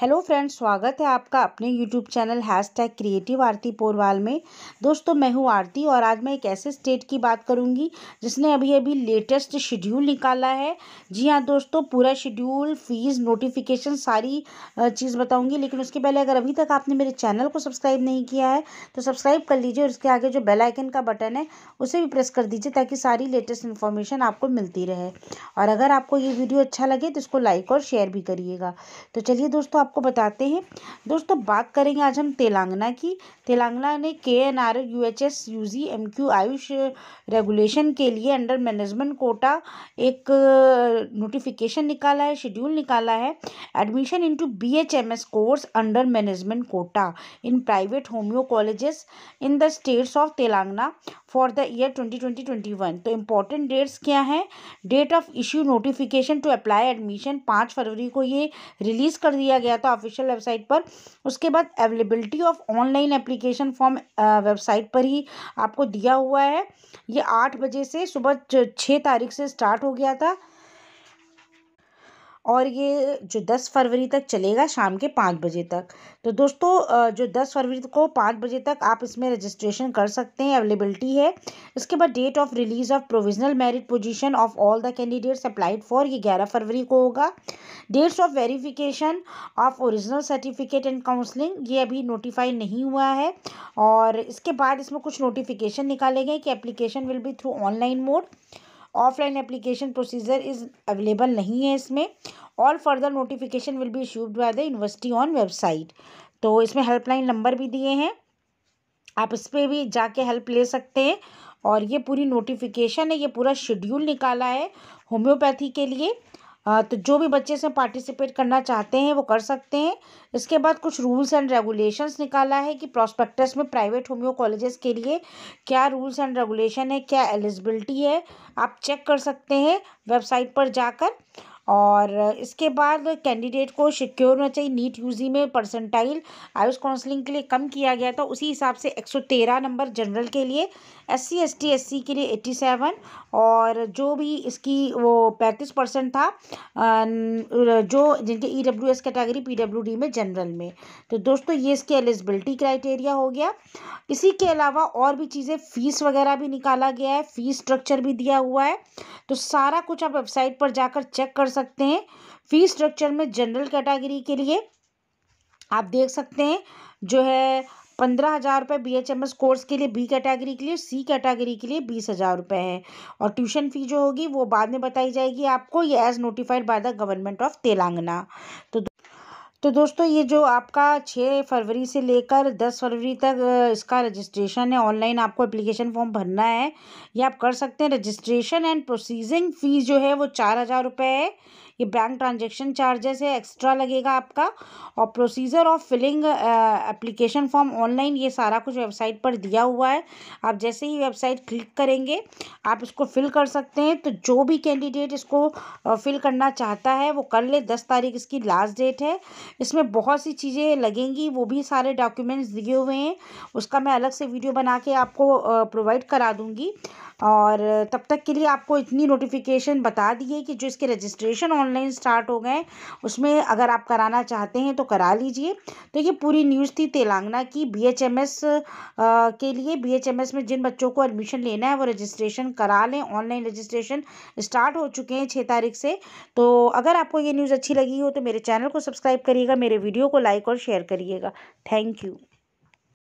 hello friends स्वागत है आपका अपने YouTube channel hashtag creative Aarti Porwal में दोस्तों मैं हूँ आरती और आज मैं एक ऐसे स्टेट की बात करूँगी जिसने अभी अभी लेटेस्ट शेड्यूल निकाला है जी हाँ दोस्तों पूरा शेड्यूल फीस नोटिफिकेशन सारी चीज़ बताऊँगी लेकिन उसके पहले अगर अभी तक आपने मेरे चैनल को सब्सक्राइब नहीं किया है तो सब्सक्राइब कर लीजिए और उसके आगे जो बेलाइकन का बटन है उसे भी प्रेस कर दीजिए ताकि सारी लेटेस्ट इन्फॉर्मेशन आपको मिलती रहे और अगर आपको ये वीडियो अच्छा लगे तो इसको लाइक और शेयर भी करिएगा तो चलिए दोस्तों आपको बताते हैं दोस्तों बात करेंगे आज हम तेलंगाना की तेलंगाना ने K N R U H S यू G M Q AYUSH regulation के लिए अंडर मैनेजमेंट कोटा एक नोटिफिकेशन निकाला है शेड्यूल निकाला है admission into BHMS course under management quota in private homoeo colleges in the states of Telangana for the year twenty twenty twenty one तो important dates क्या है date of issue notification to apply admission पाँच फरवरी को ये release कर दिया गया था ऑफिशियल वेबसाइट पर उसके बाद availability of online application form website पर ही आपको दिया हुआ है ये आठ बजे से सुबह छः तारीख से स्टार्ट हो गया था और ये जो दस फरवरी तक चलेगा शाम के पाँच बजे तक तो दोस्तों जो दस फरवरी को पाँच बजे तक आप इसमें रजिस्ट्रेशन कर सकते हैं अवेलेबिलिटी है इसके बाद date of release of provisional merit position of all the candidates applied for ये ग्यारह फरवरी को होगा dates of verification of original certificate and counselling ये अभी नोटिफाई नहीं हुआ है और इसके बाद इसमें कुछ नोटिफिकेशन निकाले गए कि application will be through online mode offline application procedure is available नहीं है इसमें all further notification will be issued by the university on website तो इसमें हेल्पलाइन नंबर भी दिए हैं आप इस पर भी जाके हेल्प ले सकते हैं और ये पूरी नोटिफिकेशन है ये पूरा शेड्यूल निकाला है होम्योपैथी के लिए तो जो भी बच्चे इसमें पार्टिसिपेट करना चाहते हैं वो कर सकते हैं इसके बाद कुछ रूल्स एंड रेगुलेशंस निकाला है कि प्रॉस्पेक्टस में प्राइवेट होम्यो कॉलेजेस के लिए क्या रूल्स एंड रेगुलेशन है क्या एलिजिबिलिटी है आप चेक कर सकते हैं वेबसाइट पर जाकर और इसके बाद कैंडिडेट को सिक्योर होना चाहिए नीट यूजी में परसेंटाइल आयुष काउंसलिंग के लिए कम किया गया था उसी हिसाब से 113 नंबर जनरल के लिए S C S T S C के लिए 87 और जो भी इसकी वो पैंतीस परसेंट था जो जिनके E W S category P W D में जनरल में तो दोस्तों ये इसके एलिजिबिलिटी क्राइटेरिया हो गया इसी के अलावा और भी चीज़ें फ़ीस वगैरह भी निकाला गया है फ़ीस स्ट्रक्चर भी दिया हुआ है तो सारा कुछ आप वेबसाइट पर जाकर चेक कर सकते हैं फी स्ट्रक्चर में जनरल कैटेगरी के लिए आप देख सकते हैं जो है पंद्रह हज़ार रुपये B H M S course के लिए बी कैटेगरी के लिए सी कैटेगरी के लिए बीस हज़ार रुपये है और ट्यूशन फ़ी जो होगी वो बाद में बताई जाएगी आपको ये as notified by the government of Telangana तो तो दोस्तों ये जो आपका छः फरवरी से लेकर दस फरवरी तक इसका रजिस्ट्रेशन है ऑनलाइन आपको एप्लीकेशन फॉर्म भरना है ये आप कर सकते हैं रजिस्ट्रेशन एंड प्रोसीजिंग फ़ीस जो है वो चार हज़ार रुपये है ये बैंक ट्रांजेक्शन चार्जेस है एक्स्ट्रा लगेगा आपका और procedure of filling application form online ये सारा कुछ वेबसाइट पर दिया हुआ है आप जैसे ही वेबसाइट क्लिक करेंगे आप इसको फिल कर सकते हैं तो जो भी कैंडिडेट इसको फिल करना चाहता है वो कर ले दस तारीख इसकी लास्ट डेट है इसमें बहुत सी चीज़ें लगेंगी वो भी सारे डॉक्यूमेंट्स दिए हुए हैं उसका मैं अलग से वीडियो बना के आपको प्रोवाइड करा दूँगी और तब तक के लिए आपको इतनी नोटिफिकेशन बता दी है कि जो इसके रजिस्ट्रेशन ऑनलाइन स्टार्ट हो गए उसमें अगर आप कराना चाहते हैं तो करा लीजिए तो ये पूरी न्यूज़ थी तेलंगाना की बी के लिए बी में जिन बच्चों को एडमिशन लेना है वो रजिस्ट्रेशन करा लें ऑनलाइन रजिस्ट्रेशन स्टार्ट हो चुके हैं छः तारीख से तो अगर आपको ये न्यूज़ अच्छी लगी हो तो मेरे चैनल को सब्सक्राइब करिएगा मेरे वीडियो को लाइक और शेयर करिएगा थैंक यू